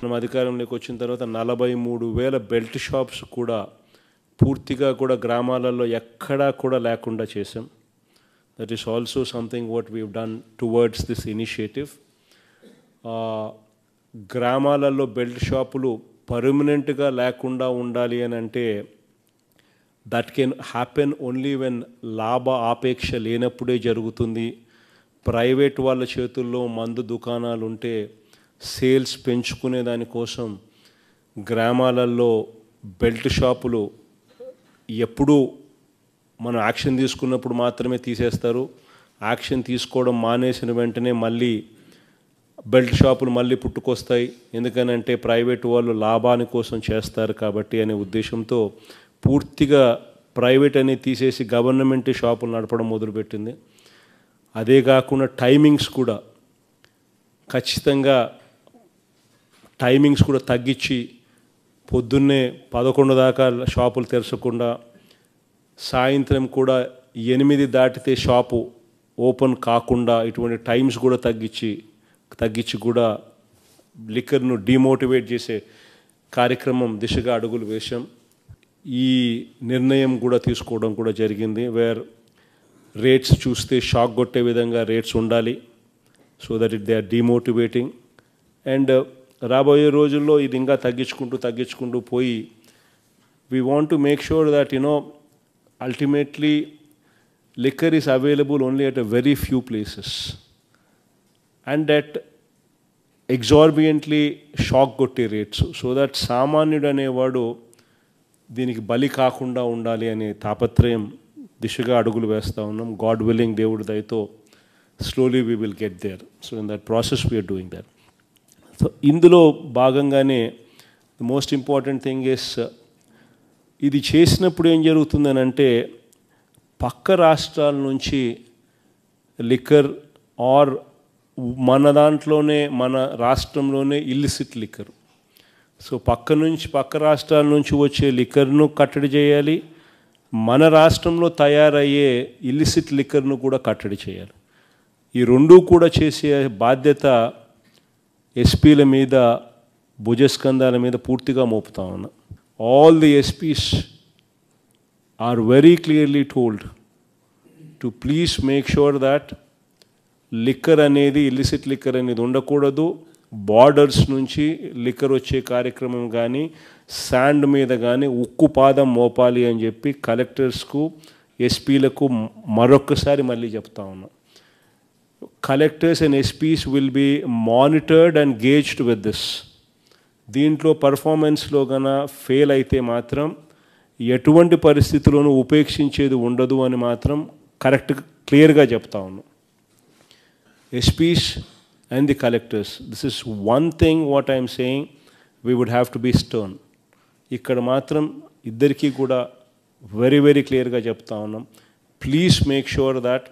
మనం అధికారంలోకి వచ్చిన తర్వాత నలభై మూడు వేల బెల్ట్ షాప్స్ కూడా పూర్తిగా కూడా గ్రామాలలో ఎక్కడా కూడా లేకుండా చేసాం that is also something what we done towards this initiative గ్రామాలలో బెల్ట్ షాపులు పర్మనెంట్గా లేకుండా ఉండాలి అని అంటే that can happen only when లాభ ఆపేక్ష లేనప్పుడే జరుగుతుంది ప్రైవేట్ వాళ్ళ చేతుల్లో మందు దుకాణాలు ఉంటే సేల్స్ పెంచుకునే దానికోసం గ్రామాలలో బెల్ట్ షాపులు ఎప్పుడూ మనం యాక్షన్ తీసుకున్నప్పుడు మాత్రమే తీసేస్తారు యాక్షన్ తీసుకోవడం మానేసిన వెంటనే మళ్ళీ బెల్ట్ షాపులు మళ్ళీ పుట్టుకొస్తాయి ఎందుకనంటే ప్రైవేట్ వాళ్ళు లాభాని కోసం చేస్తారు కాబట్టి అనే ఉద్దేశంతో పూర్తిగా ప్రైవేట్ అనేది తీసేసి గవర్నమెంట్ షాపులు నడపడం మొదలుపెట్టింది అదే కాకుండా టైమింగ్స్ కూడా ఖచ్చితంగా టైమింగ్స్ కూడా తగ్గించి పొద్దున్నే పదకొండు దాకా షాపులు తెరచకుండా సాయంత్రం కూడా ఎనిమిది దాటితే షాపు ఓపెన్ కాకుండా ఇటువంటి టైమ్స్ కూడా తగ్గించి తగ్గించి కూడా లిక్కర్ను డిమోటివేట్ చేసే కార్యక్రమం దిశగా అడుగులు వేశాం ఈ నిర్ణయం కూడా తీసుకోవడం కూడా జరిగింది వేర్ రేట్స్ చూస్తే షాక్ కొట్టే విధంగా రేట్స్ ఉండాలి so that it they are demotivating and రాబోయే రోజుల్లో ఇది ఇంకా తగ్గించుకుంటూ తగ్గించుకుంటూ పోయి we want to make sure that you know ultimately liquor is available only at a very few places and that exorbitantly shock కొట్టే రేట్స్ సో దట్ సామాన్యుడు అనేవాడు దీనికి బలి కాకుండా ఉండాలి అనే తాపత్రయం దిశగా అడుగులు వేస్తూ ఉన్నాం గాడ్ విల్లింగ్ దేవుడి దయతో slowly we will get there so in that process we're doing that so ఇందులో భాగంగానే the most important thing is ఇది చేసినప్పుడు ఏం జరుగుతుందని అంటే పక్క రాష్ట్రాల నుంచి లిక్కర్ ఆర్ మన దాంట్లోనే మన రాష్ట్రంలోనే ఇల్లిసిట్ లిక్కర్ సో పక్క నుంచి పక్క రాష్ట్రాల నుంచి వచ్చే లిక్కర్ను కట్టడి చేయాలి మన రాష్ట్రంలో తయారయ్యే ఇల్లిసిట్ లిక్కర్ను కూడా కట్టడి చేయాలి ఈ రెండూ కూడా చేసే బాధ్యత ఎస్పీల మీద భుజస్కంధాల మీద పూర్తిగా మోపుతా ఉన్నా all the SPs are very clearly told to please make sure that liquor అనేది ఇల్లిసిట్ లిక్కర్ అనేది ఉండకూడదు బార్డర్స్ నుంచి లిక్కర్ వచ్చే కార్యక్రమం కానీ శాండ్ మీద కానీ ఉక్కు పాదం మోపాలి అని చెప్పి కలెక్టర్స్కు ఎస్పీలకు మరొక్కసారి మళ్ళీ చెప్తా ఉన్నాం collectors and SPs will be monitored and gauged with this దీంట్లో పర్ఫార్మెన్స్లో గన ఫెయిల్ అయితే మాత్రం ఎటువంటి పరిస్థితుల్లోనూ ఉపేక్షించేది ఉండదు అని మాత్రం కరెక్ట్ క్లియర్గా చెప్తా ఉన్నాం SPs and the collectors this is one thing what I'm saying we would have to be stern ఇక్కడ మాత్రం ఇద్దరికీ కూడా వెరీ వెరీ క్లియర్గా చెప్తా ఉన్నాం please make sure that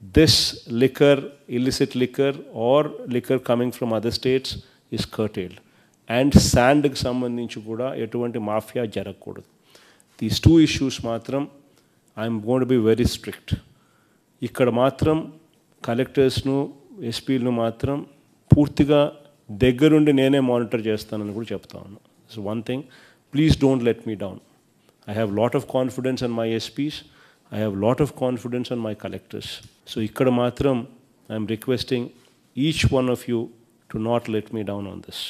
this liquor, illicit liquor, or liquor coming from other states is curtailed. And శాండ్కి సంబంధించి కూడా ఎటువంటి మాఫియా జరగకూడదు దీస్ టూ ఇష్యూస్ మాత్రం I'm gonna be very strict ఇక్కడ మాత్రం కలెక్టర్స్ను ఎస్పీలను మాత్రం పూర్తిగా దగ్గరుండి నేనే మానిటర్ చేస్తానని కూడా చెప్తాను so one thing please don't let me down I have lot of confidence and my SPs I have lot of confidence and my collectors So I'm requesting each one of you to not let me down on this.